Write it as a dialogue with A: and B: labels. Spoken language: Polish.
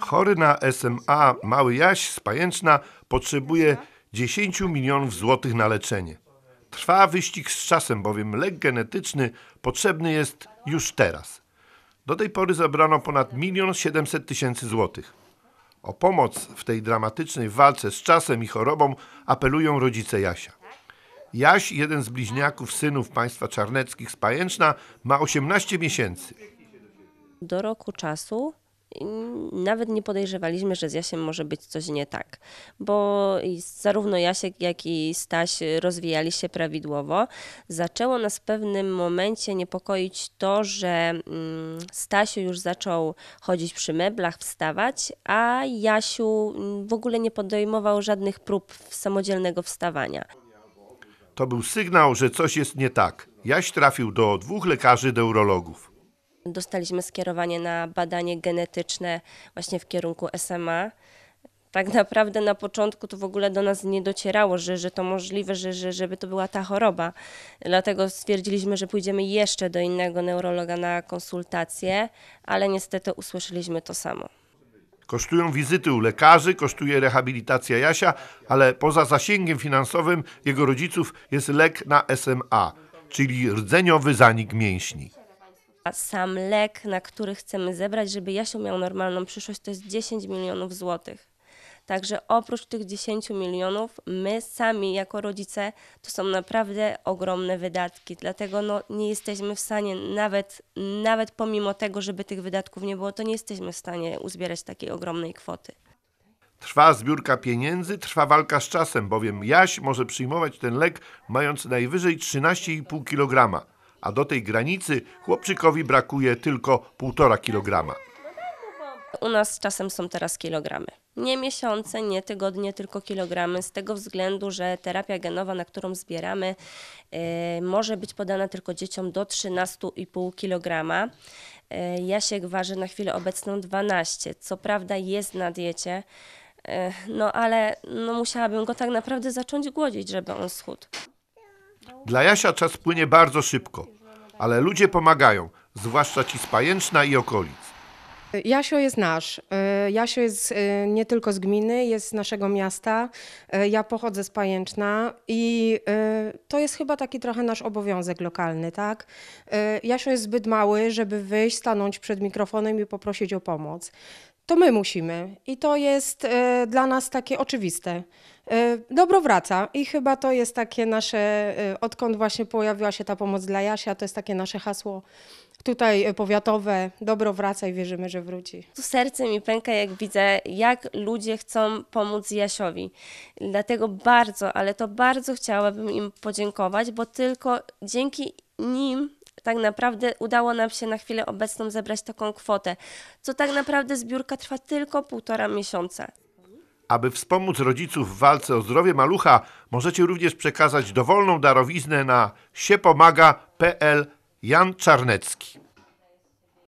A: Chory na SMA mały Jaś z Pajęczna potrzebuje 10 milionów złotych na leczenie. Trwa wyścig z czasem, bowiem lek genetyczny potrzebny jest już teraz. Do tej pory zebrano ponad 1 700 tysięcy złotych. O pomoc w tej dramatycznej walce z czasem i chorobą apelują rodzice Jasia. Jaś, jeden z bliźniaków synów państwa czarneckich z Pajęczna, ma 18 miesięcy.
B: Do roku czasu nawet nie podejrzewaliśmy, że z Jasiem może być coś nie tak, bo zarówno Jasiek, jak i Staś rozwijali się prawidłowo. Zaczęło nas w pewnym momencie niepokoić to, że mm, Stasiu już zaczął chodzić przy meblach, wstawać, a Jasiu mm, w ogóle nie podejmował żadnych prób samodzielnego wstawania.
A: To był sygnał, że coś jest nie tak. Jaś trafił do dwóch lekarzy neurologów.
B: Dostaliśmy skierowanie na badanie genetyczne właśnie w kierunku SMA. Tak naprawdę na początku to w ogóle do nas nie docierało, że, że to możliwe, że, że, żeby to była ta choroba. Dlatego stwierdziliśmy, że pójdziemy jeszcze do innego neurologa na konsultację, ale niestety usłyszeliśmy to samo.
A: Kosztują wizyty u lekarzy, kosztuje rehabilitacja Jasia, ale poza zasięgiem finansowym jego rodziców jest lek na SMA, czyli rdzeniowy zanik mięśni
B: sam lek, na który chcemy zebrać, żeby Jasio miał normalną przyszłość, to jest 10 milionów złotych. Także oprócz tych 10 milionów, my sami jako rodzice to są naprawdę ogromne wydatki. Dlatego no, nie jesteśmy w stanie, nawet, nawet pomimo tego, żeby tych wydatków nie było, to nie jesteśmy w stanie uzbierać takiej ogromnej kwoty.
A: Trwa zbiórka pieniędzy, trwa walka z czasem, bowiem Jaś może przyjmować ten lek mając najwyżej 13,5 kg a do tej granicy chłopczykowi brakuje tylko 1,5 kilograma.
B: U nas czasem są teraz kilogramy. Nie miesiące, nie tygodnie, tylko kilogramy, z tego względu, że terapia genowa, na którą zbieramy, yy, może być podana tylko dzieciom do 13,5 kg. Yy, Jasiek waży na chwilę obecną 12. Co prawda jest na diecie, yy, no ale no, musiałabym go tak naprawdę
C: zacząć głodzić, żeby on schudł.
A: Dla Jasia czas płynie bardzo szybko ale ludzie pomagają, zwłaszcza ci z Pajęczna i okolic.
C: Jasio jest nasz. E, Jasio jest e, nie tylko z gminy, jest z naszego miasta. E, ja pochodzę z Pajęczna i to jest chyba taki trochę nasz obowiązek lokalny, tak? Jasio jest zbyt mały, żeby wyjść, stanąć przed mikrofonem i poprosić o pomoc. To my musimy i to jest dla nas takie oczywiste. E, dobro wraca i chyba to jest takie nasze, e, odkąd właśnie pojawiła się ta pomoc dla Jasia, to jest takie nasze hasło tutaj e, powiatowe, dobro wraca i wierzymy, że wróci. Tu serce mi
B: pęka, jak widzę, jak ludzie chcą pomóc Jasiowi. Dlatego bardzo, ale to bardzo chciałabym im podziękować, bo tylko dzięki nim tak naprawdę udało nam się na chwilę obecną zebrać taką kwotę, co tak naprawdę zbiórka trwa tylko półtora miesiąca.
A: Aby wspomóc rodziców w walce o zdrowie malucha, możecie również przekazać dowolną darowiznę na siepomaga.pl Jan Czarnecki.